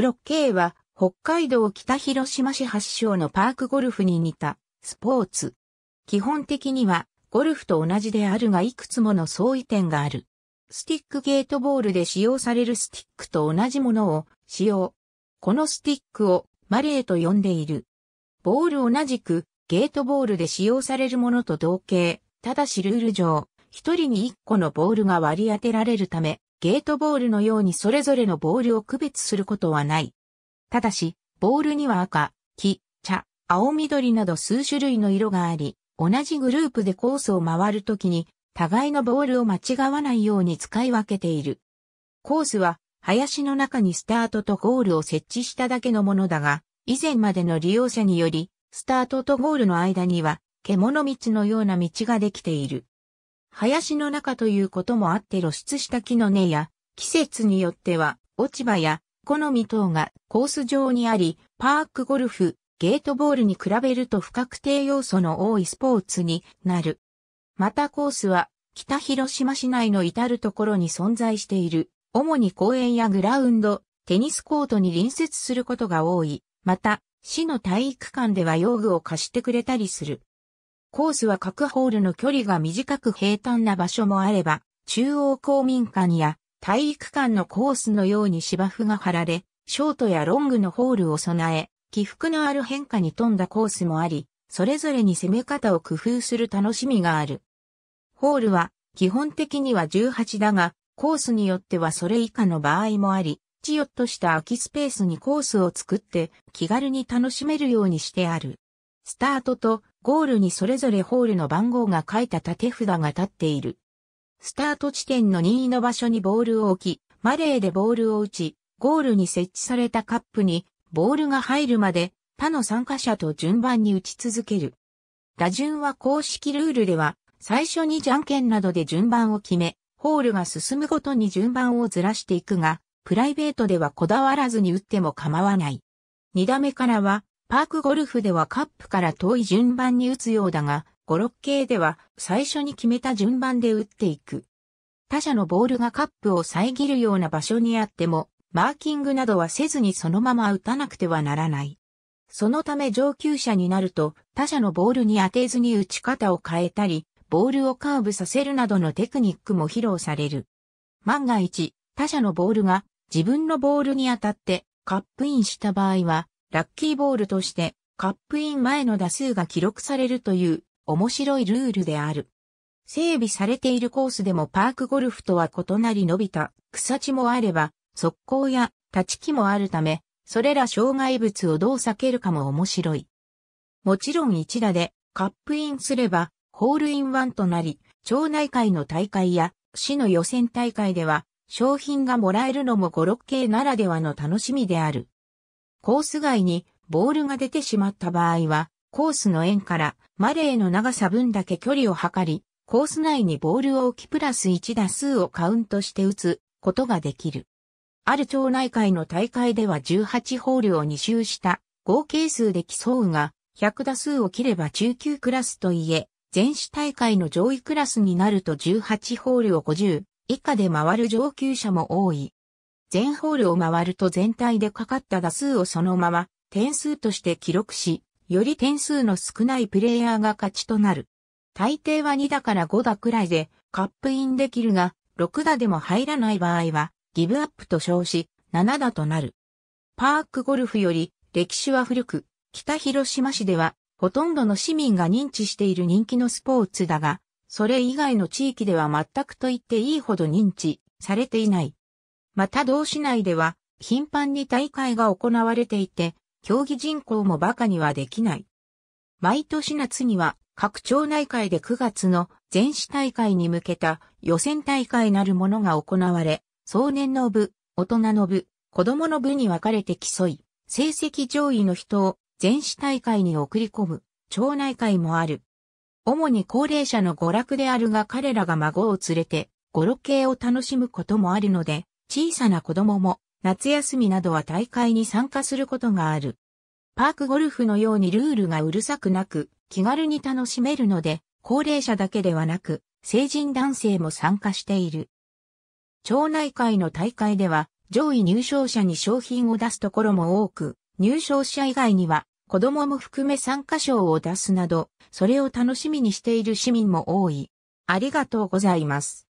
56K は北海道北広島市発祥のパークゴルフに似たスポーツ。基本的にはゴルフと同じであるがいくつもの相違点がある。スティックゲートボールで使用されるスティックと同じものを使用。このスティックをマレーと呼んでいる。ボール同じくゲートボールで使用されるものと同型。ただしルール上、一人に一個のボールが割り当てられるため、ゲートボールのようにそれぞれのボールを区別することはない。ただし、ボールには赤、黄、茶、青緑など数種類の色があり、同じグループでコースを回るときに、互いのボールを間違わないように使い分けている。コースは、林の中にスタートとゴールを設置しただけのものだが、以前までの利用者により、スタートとゴールの間には、獣道のような道ができている。林の中ということもあって露出した木の根や、季節によっては、落ち葉や、好み等がコース上にあり、パークゴルフ、ゲートボールに比べると不確定要素の多いスポーツになる。またコースは、北広島市内の至るところに存在している、主に公園やグラウンド、テニスコートに隣接することが多い。また、市の体育館では用具を貸してくれたりする。コースは各ホールの距離が短く平坦な場所もあれば、中央公民館や体育館のコースのように芝生が張られ、ショートやロングのホールを備え、起伏のある変化に富んだコースもあり、それぞれに攻め方を工夫する楽しみがある。ホールは基本的には18だが、コースによってはそれ以下の場合もあり、ちよっとした空きスペースにコースを作って気軽に楽しめるようにしてある。スタートとゴールにそれぞれホールの番号が書いた縦札が立っている。スタート地点の任意の場所にボールを置き、マレーでボールを打ち、ゴールに設置されたカップにボールが入るまで他の参加者と順番に打ち続ける。打順は公式ルールでは最初にじゃんけんなどで順番を決め、ホールが進むごとに順番をずらしていくが、プライベートではこだわらずに打っても構わない。二打目からはパークゴルフではカップから遠い順番に打つようだが、5、6系では最初に決めた順番で打っていく。他者のボールがカップを遮るような場所にあっても、マーキングなどはせずにそのまま打たなくてはならない。そのため上級者になると他者のボールに当てずに打ち方を変えたり、ボールをカーブさせるなどのテクニックも披露される。万が一、他者のボールが自分のボールに当たってカップインした場合は、ラッキーボールとして、カップイン前の打数が記録されるという面白いルールである。整備されているコースでもパークゴルフとは異なり伸びた草地もあれば、速攻や立ち木もあるため、それら障害物をどう避けるかも面白い。もちろん一打でカップインすれば、ホールインワンとなり、町内会の大会や市の予選大会では、商品がもらえるのも5、6系ならではの楽しみである。コース外にボールが出てしまった場合は、コースの円からマレーの長さ分だけ距離を測り、コース内にボールを置きプラス1打数をカウントして打つことができる。ある町内会の大会では18ホールを2周した合計数で競うが、100打数を切れば中級クラスといえ、全市大会の上位クラスになると18ホールを50以下で回る上級者も多い。全ホールを回ると全体でかかった打数をそのまま点数として記録し、より点数の少ないプレイヤーが勝ちとなる。大抵は2打から5打くらいでカップインできるが、6打でも入らない場合はギブアップと称し、7打となる。パークゴルフより歴史は古く、北広島市ではほとんどの市民が認知している人気のスポーツだが、それ以外の地域では全くと言っていいほど認知されていない。また同市内では頻繁に大会が行われていて、競技人口も馬鹿にはできない。毎年夏には各町内会で9月の全市大会に向けた予選大会なるものが行われ、壮年の部、大人の部、子供の部に分かれて競い、成績上位の人を全市大会に送り込む町内会もある。主に高齢者の娯楽であるが彼らが孫を連れて、語呂系を楽しむこともあるので、小さな子供も夏休みなどは大会に参加することがある。パークゴルフのようにルールがうるさくなく気軽に楽しめるので高齢者だけではなく成人男性も参加している。町内会の大会では上位入賞者に商品を出すところも多く、入賞者以外には子供も含め参加賞を出すなど、それを楽しみにしている市民も多い。ありがとうございます。